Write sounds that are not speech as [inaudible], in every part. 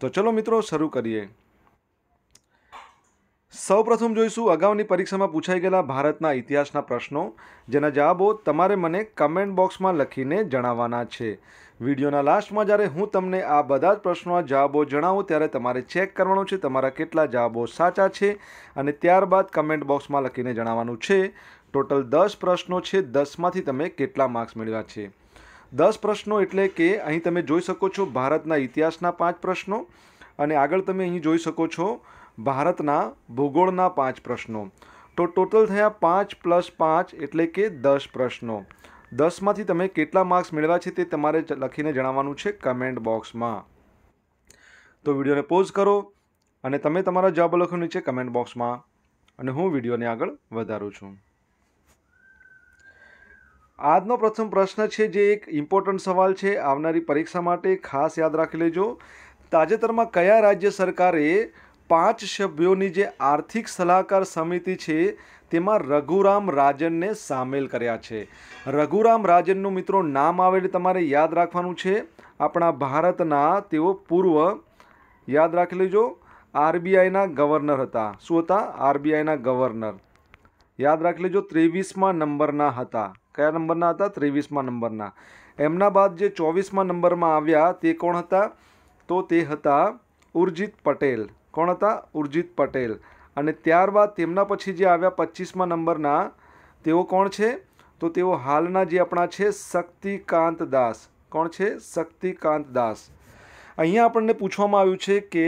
તો ચલો મિત્રો શરૂ કરીએ સૌપ્રથમ જોઈશું અગાઉની પરીક્ષામાં પૂછાઈ ગયેલા ભારતના ઇતિહાસના પ્રશ્નો જેના જવાબો તમારે મને કમેન્ટ બોક્સમાં લખીને જણાવવાના છે વિડીયોના લાસ્ટમાં જ્યારે હું તમને આ બધા જ પ્રશ્નોના જવાબો જણાવું ત્યારે તમારે ચેક કરવાનું છે તમારા કેટલા જવાબો સાચા છે અને ત્યારબાદ કમેન્ટ બોક્સમાં લખીને જણાવવાનું છે ટોટલ દસ પ્રશ્નો છે દસમાંથી તમે કેટલા માર્ક્સ મેળવ્યા છે દસ પ્રશ્નો એટલે કે અહીં તમે જોઈ શકો છો ભારતના ઇતિહાસના પાંચ પ્રશ્નો અને આગળ તમે અહીં જોઈ શકો છો ભારતના ભૂગોળના પાંચ પ્રશ્નો તો ટોટલ થયા પાંચ પ્લસ પાંચ એટલે કે દસ પ્રશ્નો દસમાંથી તમે કેટલા માર્ક્સ મેળવ્યા છે તે તમારે લખીને જણાવવાનું છે કમેન્ટ બોક્સમાં તો વિડીયોને પોઝ કરો અને તમે તમારા જવાબ લખો છે કમેન્ટ બોક્સમાં અને હું વિડીયોને આગળ વધારું છું આજનો પ્રથમ પ્રશ્ન છે જે એક ઇમ્પોર્ટન્ટ સવાલ છે આવનારી પરીક્ષા માટે ખાસ યાદ રાખી લેજો તાજેતરમાં કયા રાજ્ય સરકારે પાંચ સભ્યોની જે આર્થિક સલાહકાર સમિતિ છે તેમાં રઘુરામ રાજનને સામેલ કર્યા છે રઘુરામ રાજનનું મિત્રો નામ આવેલ તમારે યાદ રાખવાનું છે આપણા ભારતના તેઓ પૂર્વ યાદ રાખી લેજો આરબીઆઈના ગવર્નર હતા શું હતા આરબીઆઈના ગવર્નર યાદ રાખી લેજો ત્રેવીસમાં નંબરના હતા કયા નંબરના હતા ત્રેવીસમાં નંબરના એમના બાદ જે ચોવીસમાં નંબરમાં આવ્યા તે કોણ હતા તો તે હતા ઉર્જિત પટેલ કોણ હતા ઉર્જિત પટેલ અને ત્યારબાદ તેમના પછી જે આવ્યા પચીસમાં નંબરના તેઓ કોણ છે તો તેઓ હાલના જે આપણા છે શક્તિકાંત દાસ કોણ છે શક્તિકાંત દાસ અહીંયા આપણને પૂછવામાં આવ્યું છે કે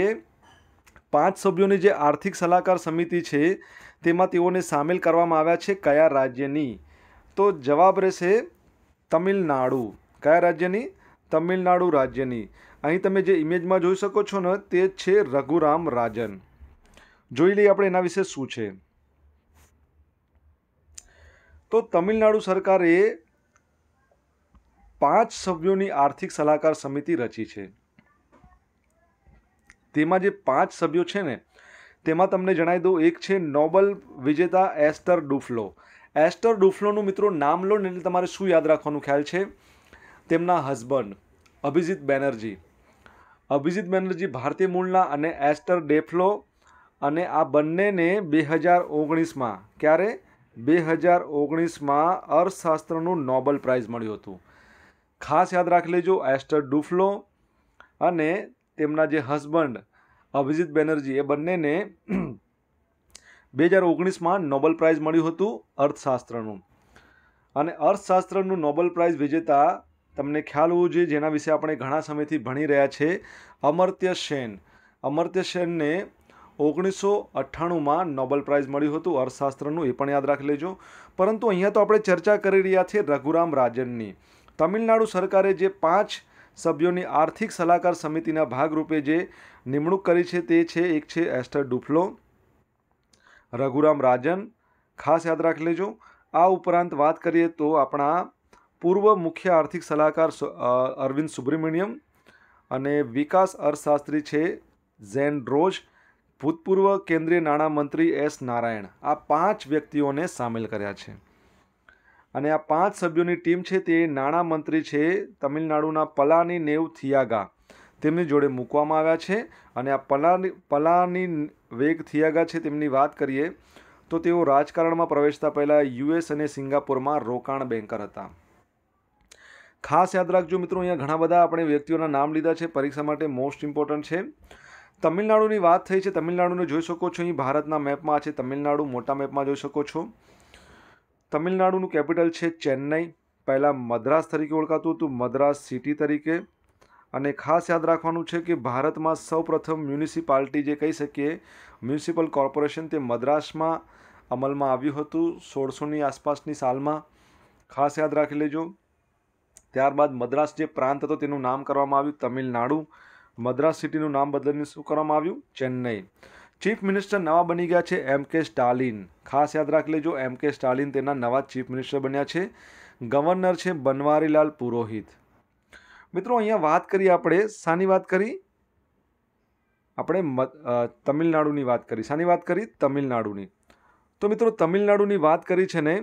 પાંચ સભ્યોની જે આર્થિક સલાહકાર સમિતિ છે તેમાં તેઓને સામેલ કરવામાં આવ્યા છે કયા રાજ્યની તો જવાબ રહેશે તમિલનાડુ કયા રાજ્યની તમિલનાડુ રાજ્યની અહીં તમે જે ઇમેજમાં જોઈ શકો છો ને તે છે રઘુરામ રાજન જોઈ લઈએ આપણે એના વિશે શું છે તો તમિલનાડુ સરકારે પાંચ સભ્યોની આર્થિક સલાહકાર સમિતિ રચી છે તેમાં જે પાંચ સભ્યો છે ને તેમાં તમને જણાવી દઉં એક છે નોબલ વિજેતા એસ્ટર ડુફ્લો એસ્ટર ડુફ્લોનું મિત્રો નામ લો ને એટલે તમારે શું યાદ રાખવાનું ખ્યાલ છે તેમના હસબન્ડ અભિજીત બેનર્જી અભિજીત બેનર્જી ભારતીય મૂળના અને એસ્ટર ડેફલો અને આ બંનેને બે હજાર ઓગણીસમાં ક્યારે બે હજાર ઓગણીસમાં અર્થશાસ્ત્રનું નોબલ પ્રાઇઝ મળ્યું હતું ખાસ યાદ રાખી લેજો એસ્ટર ડુફ્લો અને તેમના જે હસબન્ડ અભિજીત બેનર્જી એ બંનેને બે હજાર ઓગણીસમાં નોબલ પ્રાઇઝ મળ્યું હતું અર્થશાસ્ત્રનું અને અર્થશાસ્ત્રનું નોબલ પ્રાઇઝ વિજેતા તમને ખ્યાલ હોવું જોઈએ જેના વિશે આપણે ઘણા સમયથી ભણી રહ્યા છે અમર્ત્ય સેન અમર્ત્ય સેનને ઓગણીસો અઠ્ઠાણુંમાં નોબલ પ્રાઇઝ મળ્યું હતું અર્થશાસ્ત્રનું એ પણ યાદ રાખી લેજો પરંતુ અહીંયા તો આપણે ચર્ચા કરી રહ્યા છીએ રઘુરામ રાજનની તમિલનાડુ સરકારે જે પાંચ સભ્યોની આર્થિક સલાહકાર સમિતિના ભાગરૂપે જે નિમણૂક કરી છે તે છે એક છે એસ્ટર ડુફ્લો રઘુરામ રાજન ખાસ યાદ રાખી લેજો આ ઉપરાંત વાત કરીએ તો આપણા પૂર્વ મુખ્ય આર્થિક સલાહકાર અરવિંદ સુબ્રમણ્યમ અને વિકાસ અર્થશાસ્ત્રી છે ઝેન રોજ ભૂતપૂર્વ કેન્દ્રીય નાણામંત્રી એસ નારાયણ આ પાંચ વ્યક્તિઓને સામેલ કર્યા છે અને આ પાંચ સભ્યોની ટીમ છે તે નાણામંત્રી છે તમિલનાડુના પલાની નેવ થિયાગા તેમની જોડે મૂકવામાં આવ્યા છે અને આ પલાની પલાની વેગ થિયાગા છે તેમની વાત કરીએ તો તેઓ રાજકારણમાં પ્રવેશતા પહેલાં યુએસ અને સિંગાપુરમાં રોકાણ બેન્કર હતા ખાસ યાદ રાખજો મિત્રો અહીંયા ઘણા બધા આપણે વ્યક્તિઓના નામ લીધા છે પરીક્ષા માટે મોસ્ટ ઇમ્પોર્ટન્ટ છે તમિલનાડુની વાત થઈ છે તમિલનાડુને જોઈ શકો છો અહીં ભારતના મેપમાં છે તમિલનાડુ મોટા મેપમાં જોઈ શકો છો તમિલનાડુનું કેપિટલ છે ચેન્નઈ પહેલાં મદ્રાસ તરીકે ઓળખાતું હતું મદ્રાસ સિટી તરીકે અને ખાસ યાદ રાખવાનું છે કે ભારતમાં સૌપ્રથમ મ્યુનિસિપાલિટી જે કહી શકીએ મ્યુનિસિપલ કોર્પોરેશન તે મદ્રાસમાં અમલમાં આવ્યું હતું સોળસોની આસપાસની સાલમાં ખાસ યાદ રાખી લેજો ત્યારબાદ મદ્રાસ જે પ્રાંત હતો તેનું નામ કરવામાં આવ્યું તમિલનાડુ મદ્રાસ સિટીનું નામ બદલીને શું કરવામાં આવ્યું ચેન્નઈ ચીફ મિનિસ્ટર નવા બની ગયા છે એમ કે સ્ટાલિન ખાસ યાદ રાખી લેજો એમ કે સ્ટાલિન તેના નવા ચીફ મિનિસ્ટર બન્યા છે ગવર્નર છે બનવારીલાલ પુરોહિત મિત્રો અહીંયા વાત કરી આપણે શાની વાત કરી આપણે તમિલનાડુની વાત કરી શાની વાત કરી તમિલનાડુની તો મિત્રો તમિલનાડુની વાત કરી છે ને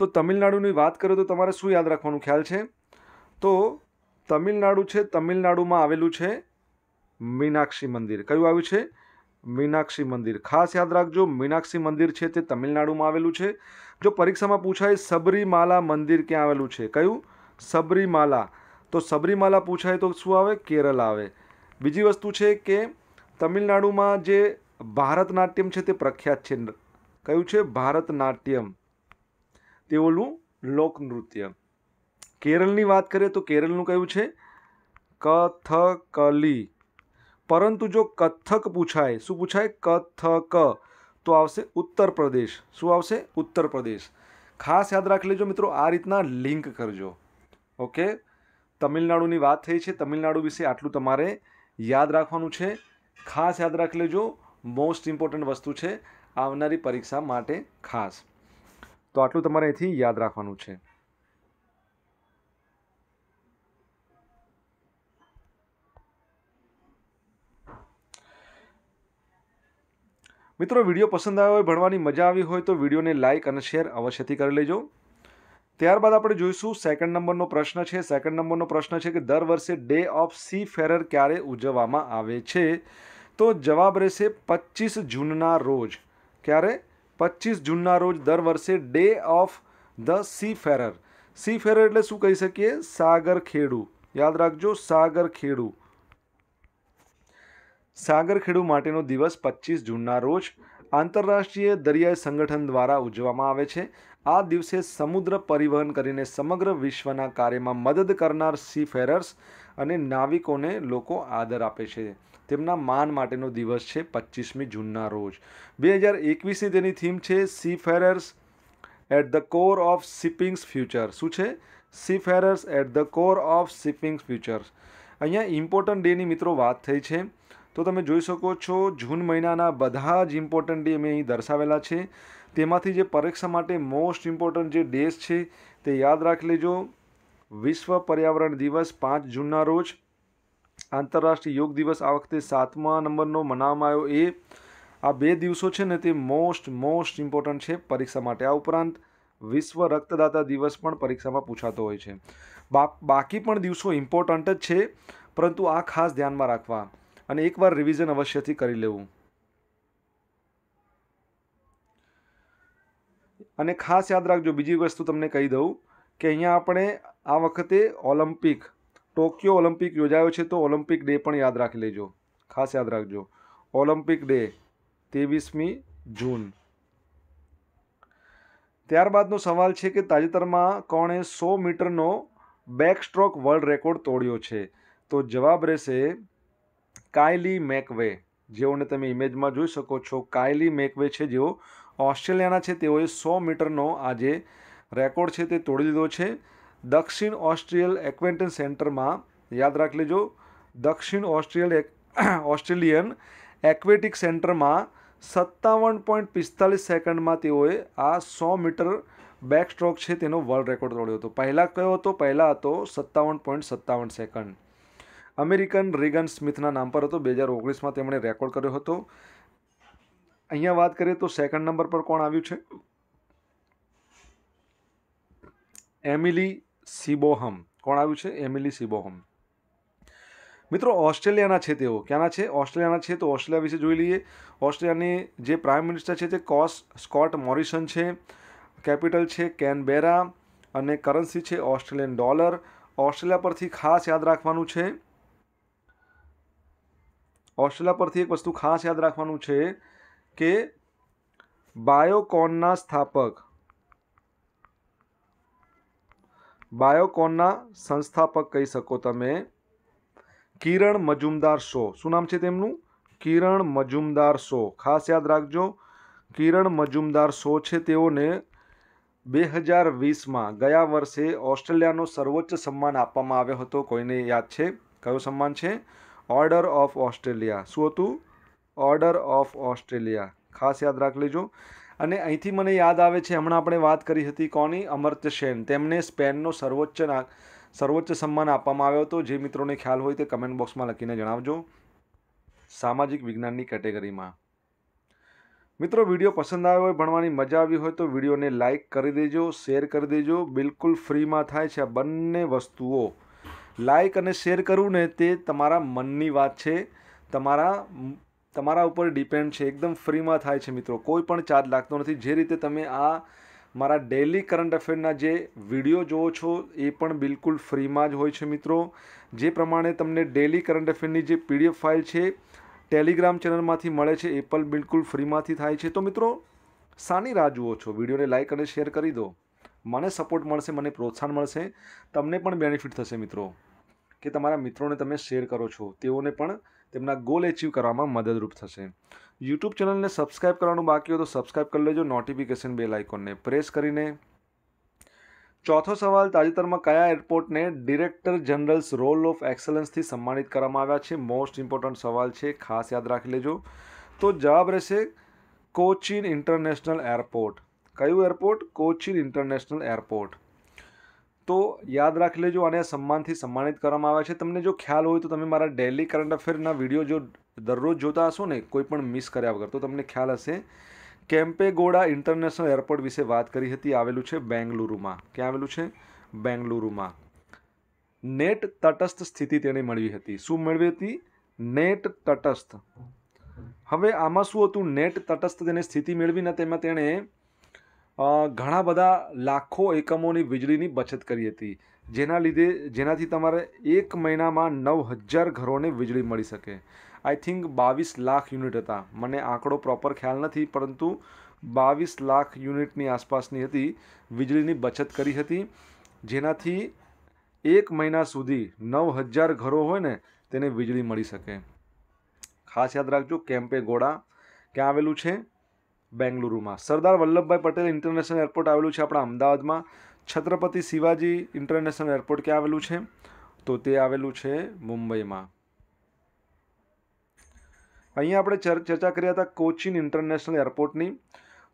તો તમિલનાડુની વાત કરો તો તમારે શું યાદ રાખવાનું ખ્યાલ છે તો તમિલનાડુ છે તમિલનાડુમાં આવેલું છે મીનાક્ષી મંદિર કયું આવ્યું છે મીનાક્ષી મંદિર ખાસ યાદ રાખજો મીનાક્ષી મંદિર છે તે તમિલનાડુમાં આવેલું છે જો પરીક્ષામાં પૂછાય સબરીમાલા મંદિર ક્યાં આવેલું છે કયું સબરીમાલા તો સબરીમાલા પૂછાય તો શું આવે કેરળ આવે બીજી વસ્તુ છે કે તમિલનાડુમાં જે ભારતનાટ્યમ છે તે પ્રખ્યાત છે કયું છે ભારતનાટ્યમ તેઓનું લોકનૃત્ય કેરળની વાત કરીએ તો કેરળનું કયું છે કથકલી પરંતુ જો કથક પૂછાય શું પૂછાય કથક તો આવશે ઉત્તર પ્રદેશ શું આવશે ઉત્તર પ્રદેશ ખાસ યાદ રાખી લેજો મિત્રો આ રીતના લિંક કરજો ઓકે તમિલનાડુની વાત થઈ છે તમિલનાડુ વિશે આટલું તમારે યાદ રાખવાનું છે ખાસ યાદ રાખી લેજો મોસ્ટ ઇમ્પોર્ટન્ટ વસ્તુ છે આવનારી પરીક્ષા માટે ખાસ તો આટલું તમારે અહીંથી યાદ રાખવાનું છે મિત્રો વિડીયો પસંદ આવ્યો હોય ભણવાની મજા આવી હોય તો વિડીયોને લાઇક અને શેર અવશ્યથી કરી લેજો ત્યારબાદ આપણે જોઈશું સેકન્ડ નંબરનો પ્રશ્ન છે સેકન્ડ નંબરનો પ્રશ્ન છે કે દર વર્ષે ડે ઓફ સી ફેરર ક્યારે ઉજવવામાં આવે છે તો જવાબ રહેશે પચીસ જૂનના રોજ ક્યારે પચીસ જૂનના રોજ દર વર્ષે day of the seafarer seafarer એટલે શું કહી શકીએ સાગર ખેડુ યાદ રાખજો સાગર ખેડુ સાગરખેડુ માટેનો દિવસ પચીસ જૂનના રોજ આંતરરાષ્ટ્રીય દરિયાઈ સંગઠન દ્વારા ઉજવવામાં આવે છે આ દિવસે સમુદ્ર પરિવહન કરીને સમગ્ર વિશ્વના કાર્યમાં મદદ કરનાર સી ફેરર્સ અને નાવિકોને લોકો આદર આપે છે તેમના માન માટેનો દિવસ છે પચીસમી જૂનના રોજ બે હજાર એકવીસની તેની થીમ છે seafarers at the core of shipping's future શું છે seafarers at the core of shipping's futures અહીંયા ઇમ્પોર્ટન્ટ ડેની મિત્રો વાત થઈ છે તો તમે જોઈ શકો છો જૂન મહિનાના બધા જ ઇમ્પોર્ટન્ટ ડે અમે અહીં દર્શાવેલા છે તેમાંથી જે પરીક્ષા માટે મોસ્ટ ઇમ્પોર્ટન્ટ જે ડેસ છે તે યાદ રાખી લેજો વિશ્વ પર્યાવરણ દિવસ પાંચ જૂનના રોજ આંતરરાષ્ટ્રીય યોગ દિવસ આ વખતે સાતમા નંબરનો મનાવવામાં આવ્યો એ આ બે દિવસો છે ને તે મોસ્ટ મોસ્ટ ઇમ્પોર્ટન્ટ છે પરીક્ષા માટે આ ઉપરાંત વિશ્વ રક્તદાતા દિવસ પણ પરીક્ષામાં પૂછાતો હોય છે બાકી પણ દિવસો ઇમ્પોર્ટન્ટ જ છે પરંતુ આ ખાસ ધ્યાનમાં રાખવા અને એકવાર રિવિઝન અવશ્યથી કરી લેવું અને ખાસ યાદ રાખજો બીજી વસ્તુ તમને કહી દઉં કે અહીંયા આપણે આ વખતે ઓલિમ્પિક ટોક્યો ઓલિમ્પિક યોજાયો છે તો ઓલિમ્પિક ડે પણ યાદ રાખી લેજો ખાસ યાદ રાખજો ઓલિમ્પિક ડે ત્રેવીસમી જૂન ત્યારબાદનો સવાલ છે કે તાજેતરમાં કોણે સો મીટરનો બેક સ્ટ્રોક વર્લ્ડ રેકોર્ડ તોડ્યો છે તો જવાબ રહેશે કાયલી મેકવે જેઓને તમે ઇમેજમાં જોઈ શકો છો કાયલી મેકવે છે જેઓ ઓસ્ટ્રેલિયાના છે તેઓએ સો મીટરનો આજે રેકોર્ડ છે તે તોડી લીધો છે દક્ષિણ ઓસ્ટ્રિયલ એક્વેન્ટન સેન્ટરમાં યાદ રાખી લેજો દક્ષિણ ઓસ્ટ્રિયલ [clears throat] ઓસ્ટ્રેલિયન એક્વેટિક સેન્ટરમાં સત્તાવન પોઈન્ટ પિસ્તાલીસ સેકન્ડમાં તેઓએ આ સો મીટર બેક સ્ટ્રોક છે તેનો વર્લ્ડ રેકોર્ડ તોડ્યો હતો પહેલાં કયો હતો પહેલાં હતો સત્તાવન પોઈન્ટ સત્તાવન સેકન્ડ અમેરિકન રીગન સ્મિથના નામ પર હતો બે હજાર ઓગણીસમાં તેમણે રેકોર્ડ કર્યો હતો અહીંયા વાત કરીએ તો સેકન્ડ નંબર પર કોણ આવ્યું છે એમિલી સિબોહમ કોણ આવ્યું છે એમિલી સિબોહમ મિત્રો ઓસ્ટ્રેલિયાના છે તેઓ ક્યાંના છે ઓસ્ટ્રેલિયાના છે તો ઓસ્ટ્રેલિયા વિશે જોઈ લઈએ ઓસ્ટ્રેલિયાની જે પ્રાઇમ મિનિસ્ટર છે તે કોસ સ્કોટ મોરિસન છે કેપિટલ છે કેનબેરા અને કરન્સી છે ઓસ્ટ્રેલિયન ડોલર ઓસ્ટ્રેલિયા પરથી ખાસ યાદ રાખવાનું છે ઓસ્ટ્રેલિયા પરથી એક વસ્તુ ખાસ યાદ રાખવાનું છે કે બાયોકોનના સ્થાપક બાયોકોનના સંસ્થાપક કહી શકો તમે કિરણ મજુમદાર શો શું નામ છે તેમનું કિરણ મજુમદાર શો ખાસ યાદ રાખજો કિરણ મજુમદાર શો છે તેઓને બે હજાર વીસમાં ગયા વર્ષે ઓસ્ટ્રેલિયાનો સર્વોચ્ચ સન્માન આપવામાં આવ્યો હતો કોઈને યાદ છે કયો સન્માન છે ઓર્ડર ઓફ ઓસ્ટ્રેલિયા શું હતું ઓર્ડર ઓફ ઓસ્ટ્રેલિયા ખાસ યાદ રાખ લેજો અને અહીંથી મને યાદ આવે છે હમણાં આપણે વાત કરી હતી કોની અમર્ત્ય સેન તેમને સ્પેનનો સર્વોચ્ચ સર્વોચ્ચ સન્માન આપવામાં આવ્યો હતો જે મિત્રોને ખ્યાલ હોય તે કમેન્ટ બોક્સમાં લખીને જણાવજો સામાજિક વિજ્ઞાનની કેટેગરીમાં મિત્રો વિડીયો પસંદ આવ્યો હોય ભણવાની મજા આવી હોય તો વિડીયોને લાઇક કરી દેજો શેર કરી દેજો બિલકુલ ફ્રીમાં થાય છે આ બંને વસ્તુઓ લાઇક અને શેર કરવું ને તે તમારા મનની વાત છે તમારા તમારા ઉપર ડિપેન્ડ છે એકદમ ફ્રીમાં થાય છે મિત્રો કોઈ પણ ચાર્જ લાગતો નથી જે રીતે તમે આ મારા ડેલી કરંટ અફેરના જે વિડીયો જુઓ છો એ પણ બિલકુલ ફ્રીમાં જ હોય છે મિત્રો જે પ્રમાણે તમને ડેલી કરંટ અફેરની જે પીડીએફ ફાઇલ છે ટેલિગ્રામ ચેનલમાંથી મળે છે એ પણ બિલકુલ ફ્રીમાંથી થાય છે તો મિત્રો સાની રાહ જુઓ છો વિડીયોને લાઇક અને શેર કરી દો મને સપોર્ટ મળશે મને પ્રોત્સાહન મળશે તમને પણ બેનિફિટ થશે મિત્રો કે તમારા મિત્રોને તમે શેર કરો છો તેઓને પણ તેમના ગોલ એચીવ કરવામાં મદદરૂપ થશે યુટ્યુબ ચેનલને સબસ્ક્રાઈબ કરવાનું બાકી હોય તો સબસ્ક્રાઈબ કરી લેજો નોટિફિકેશન બેલ આઇકોનને પ્રેસ કરીને ચોથો સવાલ તાજેતરમાં કયા એરપોર્ટને ડિરેક્ટર જનરલ્સ રોલ ઓફ એક્સલન્સથી સન્માનિત કરવામાં આવ્યા છે મોસ્ટ ઇમ્પોર્ટન્ટ સવાલ છે ખાસ યાદ રાખી લેજો તો જવાબ રહેશે કોચિન ઇન્ટરનેશનલ એરપોર્ટ કયું એરપોર્ટ કોચિન ઇન્ટરનેશનલ એરપોર્ટ તો યાદ રાખી લેજો અને સન્માનથી સન્માનિત કરવામાં આવે છે તમને જો ખ્યાલ હોય તો તમે મારા ડેલી કરંટ અફેરના વિડીયો જો દરરોજ જોતા હશો ને કોઈ પણ મિસ કર્યા વગર તો તમને ખ્યાલ હશે કેમ્પેગોડા ઇન્ટરનેશનલ એરપોર્ટ વિશે વાત કરી હતી આવેલું છે બેંગલુરુમાં ક્યાં આવેલું છે બેંગલુરુમાં નેટ તટસ્થ સ્થિતિ તેને મળવી હતી શું મેળવી હતી નેટ તટસ્થ હવે આમાં શું હતું નેટ તટસ્થ તેને સ્થિતિ મેળવીને તેમાં તેણે ઘણા બધા લાખો એકમોની વીજળીની બચત કરી હતી જેના લીધે જેનાથી તમારે એક મહિનામાં નવ હજાર ઘરોને વીજળી મળી શકે આઈ થિંક બાવીસ લાખ યુનિટ હતા મને આંકડો પ્રોપર ખ્યાલ નથી પરંતુ બાવીસ લાખ યુનિટની આસપાસની હતી વીજળીની બચત કરી હતી જેનાથી એક મહિના સુધી નવ હજાર ઘરો હોય ને તેને વીજળી મળી શકે ખાસ યાદ રાખજો કેમ્પે ગોડા ક્યાં આવેલું છે બેંગલુરુમાં સરદાર વલ્લભભાઈ પટેલ ઇન્ટરનેશનલ એરપોર્ટ આવેલું છે આપણા અમદાવાદમાં છત્રપતિ શિવાજી ઇન્ટરનેશનલ એરપોર્ટ ક્યાં આવેલું છે તો તે આવેલું છે મુંબઈમાં અહીંયા આપણે ચર્ચા કર્યા હતા કોચિન ઇન્ટરનેશનલ એરપોર્ટની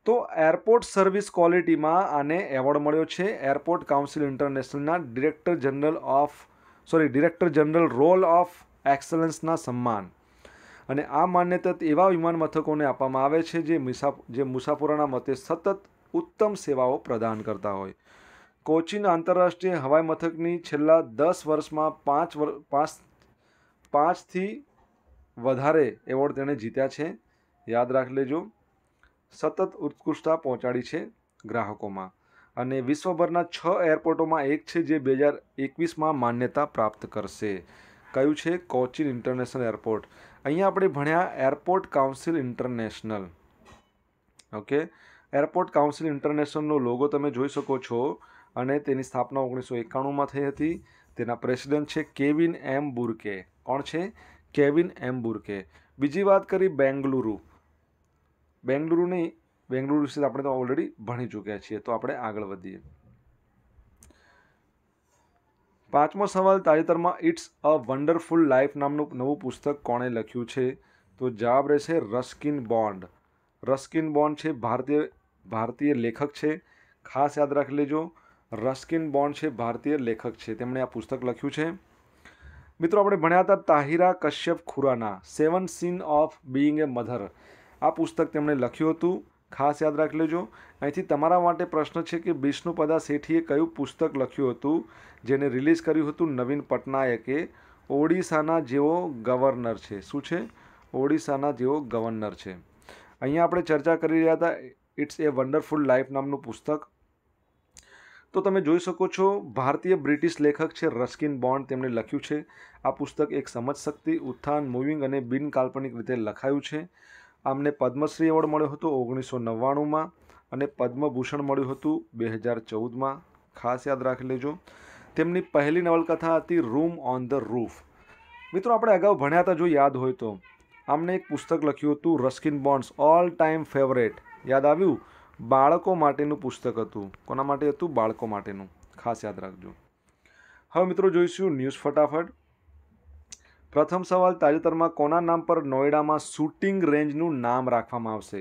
તો એરપોર્ટ સર્વિસ ક્વોલિટીમાં આને એવોર્ડ મળ્યો છે એરપોર્ટ કાઉન્સિલ ઇન્ટરનેશનલના director general of sorry director general role of એક્સલન્સના સન્માન અને આ માન્યતા એવા વિમાન મથકોને આપવામાં આવે છે જે જે મુસાફરોના મતે સતત ઉત્તમ સેવાઓ પ્રદાન કરતા હોય કોચીન આંતરરાષ્ટ્રીય હવાઈ મથકની છેલ્લા દસ વર્ષમાં પાંચ પાંચ પાંચથી વધારે એવોર્ડ તેણે જીત્યા છે યાદ રાખ લેજો સતત ઉત્કૃષ્ટતા પહોંચાડી છે ગ્રાહકોમાં અને વિશ્વભરના છ એરપોર્ટોમાં એક છે જે બે હજાર એકવીસમાં માન્યતા પ્રાપ્ત કરશે કયું છે કોચીન ઇન્ટરનેશનલ એરપોર્ટ અહીંયા આપણે ભણ્યા airport council international okay airport council ઇન્ટરનેશનલનો લોગો તમે જોઈ શકો છો અને તેની સ્થાપના ઓગણીસો એકાણુંમાં થઈ હતી તેના પ્રેસિડેન્ટ છે કેવિન એમ બુર્કે કોણ છે કેવિન એમ બુરકે બીજી વાત કરી બેંગલુરુ બેંગલુરુની બેંગલુરુ વિશે આપણે તો ઓલરેડી ભણી ચૂક્યા છીએ તો આપણે આગળ વધીએ પાંચમો સવાલ તાજેતરમાં ઇટ્સ અ વન્ડરફુલ લાઈફ નામનું નવું પુસ્તક કોણે લખ્યું છે તો જવાબ રહેશે રસ્કિન બોન્ડ રસ્કિન બોન્ડ છે ભારતીય ભારતીય લેખક છે ખાસ યાદ રાખી લેજો રસ્કિન બોન્ડ છે ભારતીય લેખક છે તેમણે આ પુસ્તક લખ્યું છે મિત્રો આપણે ભણ્યા હતા Tahira Kashyap Khurrana seven sins of being a mother આ પુસ્તક તેમણે લખ્યું હતું ખાસ યાદ રાખી લેજો અહીંથી તમારા માટે પ્રશ્ન છે કે બિષ્ણુપદા શેઠીએ કયું પુસ્તક લખ્યું હતું જેને રિલીઝ કર્યું હતું નવીન પટનાયકે ઓડિશાના જેવો ગવર્નર છે શું છે ઓડિશાના જેવો ગવર્નર છે અહીંયા આપણે ચર્ચા કરી રહ્યા હતા ઇટ્સ એ વન્ડરફુલ લાઈફ નામનું પુસ્તક તો તમે જોઈ શકો છો ભારતીય બ્રિટિશ લેખક છે રસ્કિન બોન્ડ તેમણે લખ્યું છે આ પુસ્તક એક સમજશક્તિ ઉત્થાન મૂવિંગ અને બિનકાલ્પનિક રીતે લખાયું છે આમને પદ્મશ્રી એવોર્ડ મળ્યો હતો ઓગણીસો નવ્વાણુંમાં અને પદ્મભૂષણ મળ્યું હતું બે હજાર ચૌદમાં ખાસ યાદ રાખી લેજો તેમની પહેલી નવલકથા હતી રૂમ ઓન ધ રૂફ મિત્રો આપણે અગાઉ ભણ્યા હતા જો યાદ હોય તો આમને એક પુસ્તક લખ્યું હતું Ruskin Bond's all time favourite યાદ આવ્યું બાળકો માટેનું પુસ્તક હતું કોના માટે હતું બાળકો માટેનું ખાસ યાદ રાખજો હવે મિત્રો જોઈશું ન્યૂઝ ફટાફટ પ્રથમ સવાલ તાજેતરમાં કોના નામ પર નોઈડામાં શૂટિંગ રેન્જનું નામ રાખવામાં આવશે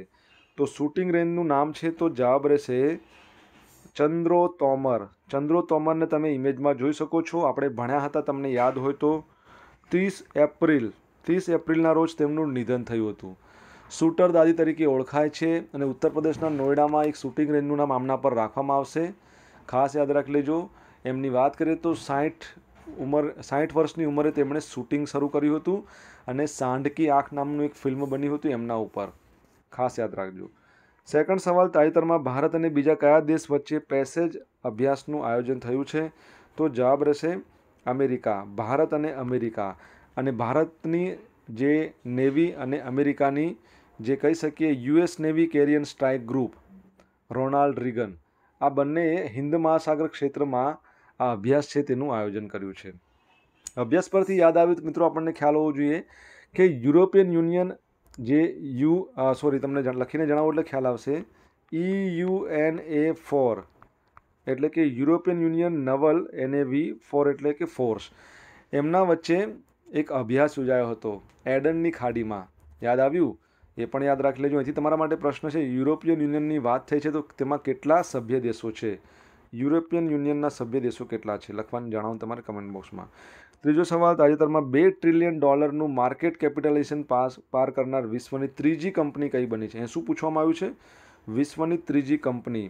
તો શૂટિંગ રેન્જનું નામ છે તો જવાબ રહેશે ચંદ્રો તોમર ચંદ્રો તોમરને તમે ઇમેજમાં જોઈ શકો છો આપણે ભણ્યા હતા તમને યાદ હોય તો ત્રીસ એપ્રિલ ત્રીસ એપ્રિલના રોજ તેમનું નિધન થયું હતું શૂટર દાદી તરીકે ઓળખાય છે અને ઉત્તર પ્રદેશના નોએડામાં એક શૂટિંગ રેન્જનું નામ આમના પર રાખવામાં આવશે ખાસ યાદ રાખી લેજો એમની વાત કરીએ તો સાઠ ઉંમર સાઠ વર્ષની ઉંમરે તેમણે શૂટિંગ શરૂ કર્યું હતું અને સાંઢકી આંખ નામનું એક ફિલ્મ બન્યું હતું એમના ઉપર ખાસ યાદ રાખજો સેકન્ડ સવાલ તાજેતરમાં ભારત અને બીજા કયા દેશ વચ્ચે પેસેજ અભ્યાસનું આયોજન થયું છે તો જવાબ રહેશે અમેરિકા ભારત અને અમેરિકા અને ભારતની જે નેવી અને અમેરિકાની જે કહી શકીએ US navy carrier strike group Ronald Reagan આ બંને હિન્દ મહાસાગર ક્ષેત્રમાં આ અભ્યાસ છે તેનું આયોજન કર્યું છે અભ્યાસ પરથી યાદ આવ્યું તો મિત્રો આપણને ખ્યાલ હોવો જોઈએ કે યુરોપિયન યુનિયન જે યુ સોરી તમને લખીને જણાવો એટલે ખ્યાલ આવશે E U N A four એટલે કે European union naval N A V four એટલે કે ફોર્સ એમના વચ્ચે એક અભ્યાસ યોજાયો હતો એડનની ખાડીમાં યાદ આવ્યું એ પણ યાદ રાખી લેજો અહીંથી તમારા માટે પ્રશ્ન છે યુરોપિયન યુનિયનની વાત થઈ છે તો તેમાં કેટલા સભ્ય દેશો છે યુરોપિયન યુનિયનના સભ્ય દેશો કેટલા છે લખવાનું જણાવો તમારે કમેન્ટ બોક્સમાં ત્રીજો સવાલ તાજેતરમાં બે ટ્રિલિયન ડોલરનું માર્કેટ કેપિટલાઇઝેશન પાસ પાર કરનાર વિશ્વની ત્રીજી કંપની કઈ બની છે એ શું પૂછવામાં આવ્યું છે વિશ્વની ત્રીજી કંપની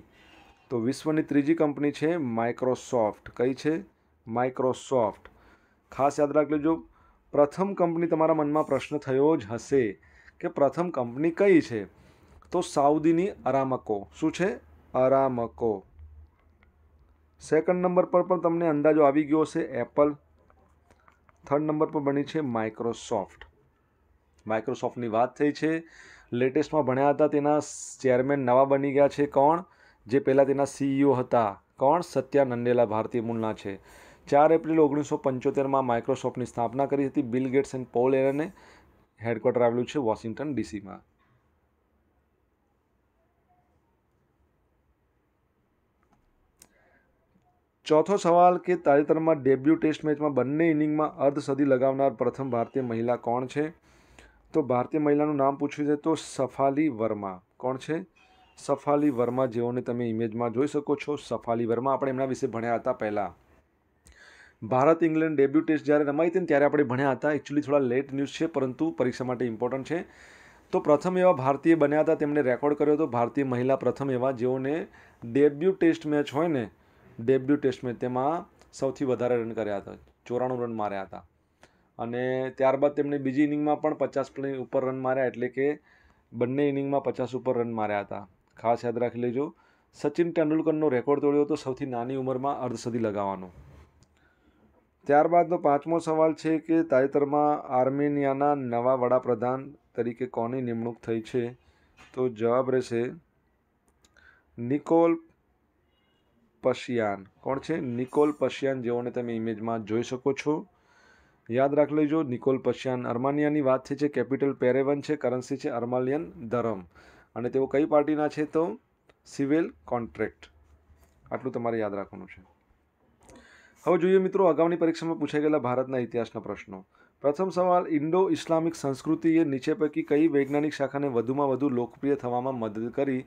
તો વિશ્વની ત્રીજી કંપની છે માઇક્રોસોફ્ટ કઈ છે માઇક્રોસોફ્ટ ખાસ યાદ રાખ લેજો પ્રથમ કંપની તમારા મનમાં પ્રશ્ન થયો જ હશે કે પ્રથમ કંપની કઈ છે તો સાઉદીની અરામકો શું છે અરામકો સેકન્ડ નંબર પર પણ તમને અંદાજો આવી ગયો છે એપલ થર્ડ નંબર પર બની છે માઇક્રોસોફ્ટ માઇક્રોસોફ્ટની વાત થઈ છે લેટેસ્ટમાં ભણ્યા હતા તેના ચેરમેન નવા બની ગયા છે કોણ જે પહેલાં તેના સીઈઓ હતા કોણ સત્યા નંડેલા ભારતીય મૂળના છે ચાર એપ્રિલ ઓગણીસો પંચોતેરમાં માઇક્રોસોફ્ટની સ્થાપના કરી હતી બિલ ગેટ્સ એન્ડ પોલ એરને હેડક્વાર્ટર આવેલું છે વોશિંગ્ટન ડીસીમાં ચોથો સવાલ કે તાજેતરમાં ડેબ્યુ ટેસ્ટ મેચમાં બંને ઇનિંગમાં અર્ધ સદી લગાવનાર પ્રથમ ભારતીય મહિલા કોણ છે તો ભારતીય મહિલાનું નામ પૂછ્યું છે તો સફાલી વર્મા કોણ છે સફાલી વર્મા જેઓને તમે ઇમેજમાં જોઈ શકો છો સફાલી વર્મા આપણે એમના વિશે ભણ્યા હતા પહેલાં ભારત ઇંગ્લેન્ડ ડેબ્યુ ટેસ્ટ જ્યારે રમાઈ હતી ત્યારે આપણે ભણ્યા હતા એકચ્યુઅલી થોડા લેટ ન્યૂઝ છે પરંતુ પરીક્ષા માટે ઇમ્પોર્ટન્ટ છે તો પ્રથમ એવા ભારતીય બન્યા હતા તેમણે રેકોર્ડ કર્યો હતો ભારતીય મહિલા પ્રથમ એવા જેઓને ડેબ્યુ ટેસ્ટ મેચ હોય ને ડેબ્યુ ટેસ્ટ મેચ તેમાં સૌથી વધારે રન કર્યા હતા ચોરાણું રન માર્યા હતા અને ત્યારબાદ તેમણે બીજી ઇનિંગમાં પણ પચાસ ઉપર રન માર્યા એટલે કે બંને ઇનિંગમાં પચાસ ઉપર રન માર્યા હતા ખાસ યાદ રાખી લેજો સચિન તેંડુલકરનો રેકોર્ડ તોડ્યો હતો સૌથી નાની ઉંમરમાં અર્ધસદી લગાવવાનો ત્યારબાદનો પાંચમો સવાલ છે કે તાજેતરમાં આર્મેનિયાના નવા વડાપ્રધાન તરીકે કોની નિમણૂક થઈ છે તો જવાબ રહેશે નિકોલ પશિયાન કોણ છે નિકોલ પશિયાન જેઓને તમે ઇમેજમાં જોઈ શકો છો યાદ રાખ લેજો નિકોલ પશિયાન અર્માનિયાની વાત છે કેપિટલ પેરેવન છે કરન્સી છે અર્માલિયન ધરમ અને તેઓ કઈ પાર્ટીના છે તો સિવિલ કોન્ટ્રેક્ટ આટલું તમારે યાદ રાખવાનું છે હવે જોઈએ મિત્રો અગાઉની પરીક્ષામાં પૂછાઈ ગયેલા ભારતના ઇતિહાસના પ્રશ્નો પ્રથમ સવાલ ઇન્ડો ઇસ્લામિક સંસ્કૃતિએ નીચે પૈકી કઈ વૈજ્ઞાનિક શાખાને વધુમાં વધુ લોકપ્રિય થવામાં મદદ કરી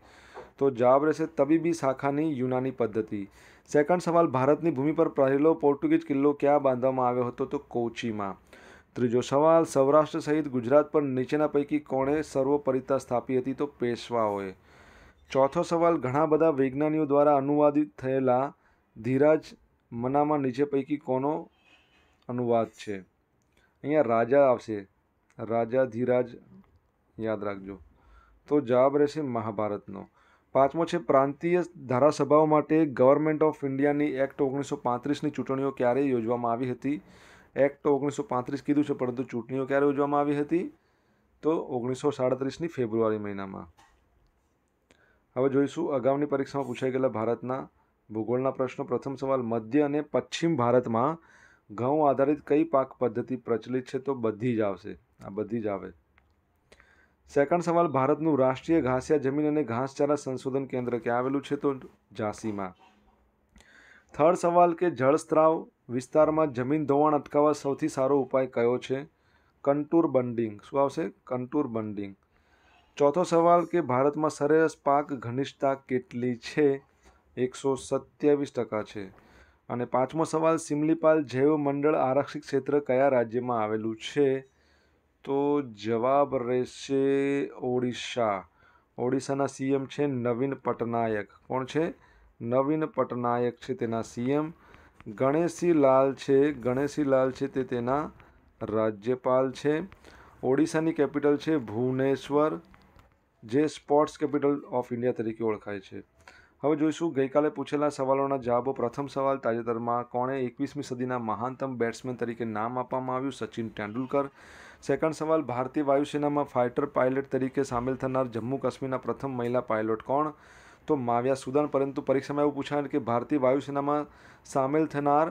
તો જવાબ રહેશે તબીબી શાખાની યુનાની પદ્ધતિ સેકન્ડ સવાલ ભારતની ભૂમિ પર પહેલો પોર્ટુગીઝ કિલ્લો ક્યાં બાંધવામાં આવ્યો હતો તો કોચીમાં ત્રીજો સવાલ સૌરાષ્ટ્ર સહિત ગુજરાત પર નીચેના પૈકી કોણે સર્વોપરિતા સ્થાપી હતી તો પેશવાઓએ ચોથો સવાલ ઘણા બધા વૈજ્ઞાનિકો દ્વારા અનુવાદિત થયેલા ધીરાજ મનામાં નીચે પૈકી કોનો અનુવાદ છે અહીંયા રાજા આવશે રાજા ધીરાજ યાદ રાખજો તો જવાબ રહેશે મહાભારતનો પાંચમો છે પ્રાંતિય ધારાસભાઓ માટે ગવર્મેન્ટ ઓફ ઇન્ડિયાની એક્ટ ઓગણીસો પાંત્રીસની ચૂંટણીઓ ક્યારે યોજવામાં આવી હતી એક્ટ ઓગણીસો પાંત્રીસ કીધું છે પરંતુ ચૂંટણીઓ ક્યારે યોજવામાં આવી હતી તો ઓગણીસો સાડત્રીસની ફેબ્રુઆરી મહિનામાં હવે જોઈશું અગાઉની પરીક્ષામાં પૂછાઈ ગયેલા ભારતના ભૂગોળના પ્રશ્નો પ્રથમ સવાલ મધ્ય અને પશ્ચિમ ભારતમાં ઘઉં આધારિત કઈ પાક પદ્ધતિ પ્રચલિત છે તો બધી જ આવશે આ બધી જ આવે સેકન્ડ સવાલ ભારતનું રાષ્ટ્રીય ઘાસિયા જમીન અને ઘાસચારા સંશોધન કેન્દ્ર ક્યાં આવેલું છે તો ઝાંસીમાં થર્ડ સવાલ કે જળસ્ત્રાવ વિસ્તારમાં જમીન ધોવાણ અટકાવવા સૌથી સારો ઉપાય કયો છે કંટૂર બંડિંગ શું આવશે કંટૂર બંડિંગ ચોથો સવાલ કે ભારતમાં સરેરાશ પાક ઘનિષ્ઠતા કેટલી છે એકસો સત્યાવીસ ટકા છે અને પાંચમો સવાલ સિમલીપાલ જૈવ મંડળ આરક્ષિત ક્ષેત્ર કયા રાજ્યમાં આવેલું છે તો જવાબ રહેશે ઓડિશા ઓડિશાના સીએમ છે નવીન પટનાયક કોણ છે નવીન પટનાયક છે તેના સીએમ ગણેશીલાલ છે ગણેશીલાલ છે તે તેના રાજ્યપાલ છે ઓડિશાની કેપિટલ છે ભુવનેશ્વર જે સ્પોર્ટ્સ કેપિટલ ઓફ ઇન્ડિયા તરીકે ઓળખાય છે હવે જોઈશું ગઈકાલે પૂછેલા સવાલોના જવાબો પ્રથમ સવાલ તાજેતરમાં કોણે એકવીસમી સદીના મહાનતમ બેટ્સમેન તરીકે નામ આપવામાં આવ્યું સચિન તેંડુલકર સેકન્ડ સવાલ ભારતીય વાયુસેનામાં ફાઇટર પાયલટ તરીકે સામેલ થનાર જમ્મુ કાશ્મીરના પ્રથમ મહિલા પાયલોટ કોણ તો માવ્યા સુદાન પરંતુ પરીક્ષામાં એવું પૂછાય કે ભારતીય વાયુસેનામાં સામેલ થનાર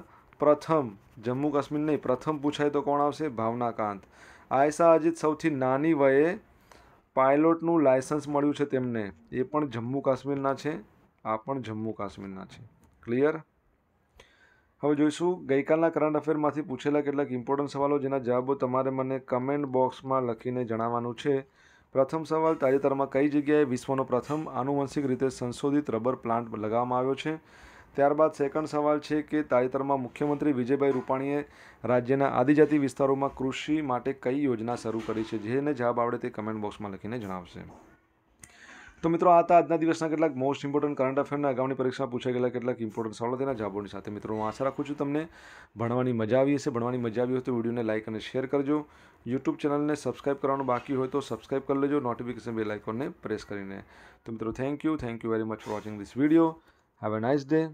પ્રથમ જમ્મુ કાશ્મીર નહીં પ્રથમ પૂછાય તો કોણ આવશે ભાવનાકાંત કાંત આયસા અજીત સૌથી નાની વયે પાયલોટનું લાયસન્સ મળ્યું છે તેમને એ પણ જમ્મુ કાશ્મીરના છે આ પણ જમ્મુ કાશ્મીરના છે ક્લિયર હવે જોઈશું ગઈકાલના કરંટ અફેરમાંથી પૂછેલા કેટલાક ઇમ્પોર્ટન્ટ સવાલો જેના જવાબો તમારે મને કમેન્ટ બોક્સમાં લખીને જણાવવાનું છે પ્રથમ સવાલ તાજેતરમાં કઈ જગ્યાએ વિશ્વનો પ્રથમ આનુવંશિક રીતે સંશોધિત રબર પ્લાન્ટ લગાવવામાં આવ્યો છે ત્યારબાદ સેકન્ડ સવાલ છે કે તાજેતરમાં મુખ્યમંત્રી વિજયભાઈ રૂપાણીએ રાજ્યના આદિજાતિ વિસ્તારોમાં કૃષિ માટે કઈ યોજના શરૂ કરી છે જેને જવાબ આવડે તે કમેન્ટ બોક્સમાં લખીને જણાવશે તો મિત્રો આ હતા આજના દિવસના કેટલાક મોસ્ટ ઇમ્પોર્ટન્ટ કરંટ અફેરના આગામી પરીક્ષામાં પૂછાઈ ગયેલા કેટલાક ઇમ્પોર્ટન્ટ સવાલો તેના જવાબોની સાથે મિત્રો હું આશા રાખું છું તમને ભણવાની મજા આવી હશે ભણવાની મજા આવી હોય તો વિડીયોને લાઇક અને શેર કરજો યુટ્યુબ ચેનલને સબસ્ક્રાઇબ કરવાનું બાકી હોય તો સબસ્ક્રાઇબ કરી લેજો નોટિફિકેશન બે આઇકોનને પ્રેસ કરીને તો મિત્રો thank you thank you very much for watching this video have a nice day